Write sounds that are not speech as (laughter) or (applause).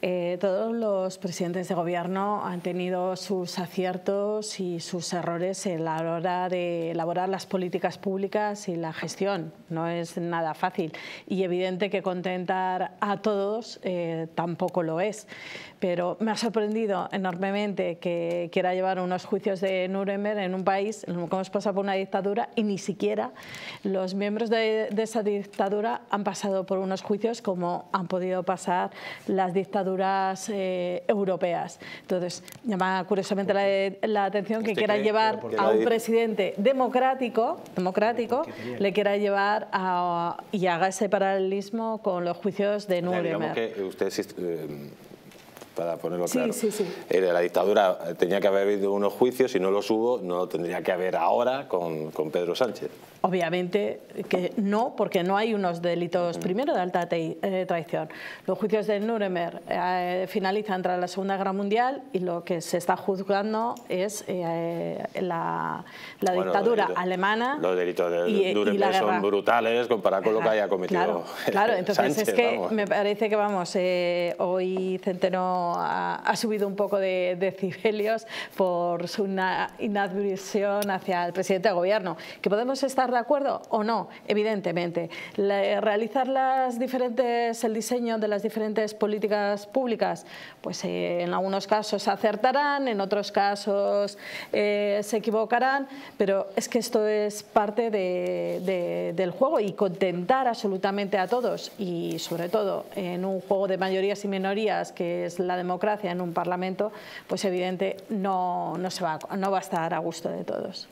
Eh, todos los presidentes de gobierno han tenido sus aciertos y sus errores en la hora de elaborar las políticas públicas y la gestión. No es nada fácil y evidente que contentar a todos eh, tampoco lo es. Pero me ha sorprendido enormemente que quiera llevar unos juicios de Nuremberg en un país en el que hemos pasado por una dictadura y ni siquiera los miembros de, de esa dictadura han pasado por unos juicios como han podido pasar las dictaduras eh, europeas. Entonces, llama curiosamente la, atención que quiera llevar a un presidente democrático, democrático le quiera llevar a, y haga ese paralelismo con los juicios de Nuremberg. Usted, eh, para ponerlo claro. Sí, sí, sí. la dictadura eh, tenía que haber habido unos juicios, y no los hubo, no tendría que haber ahora con, con Pedro Sánchez. Obviamente que no, porque no hay unos delitos, primero, de alta eh, traición. Los juicios de Nuremberg eh, finalizan tras la Segunda Guerra Mundial y lo que se está juzgando es la, la dictadura alemana. Los delitos de y, Nuremberg son brutales comparado con lo que haya cometido. Claro, (laughs) entonces Sánchez, es que me parece que vamos, hoy Centeno ha, subido un poco de decibelios por su inadmisión hacia el presidente de gobierno. ¿Que podemos estar de acuerdo o no? Evidentemente. realizar las diferentes, el diseño de las diferentes políticas públicas, pues eh, en algunos casos acertarán, en otros casos eh, se equivocarán, pero es que esto es parte del juego y contentar absolutamente a todos y sobre todo en un juego de mayorías y minorías que es la democracia en un Parlamento, pues evidente no, no, se va, no va a estar a gusto de todos.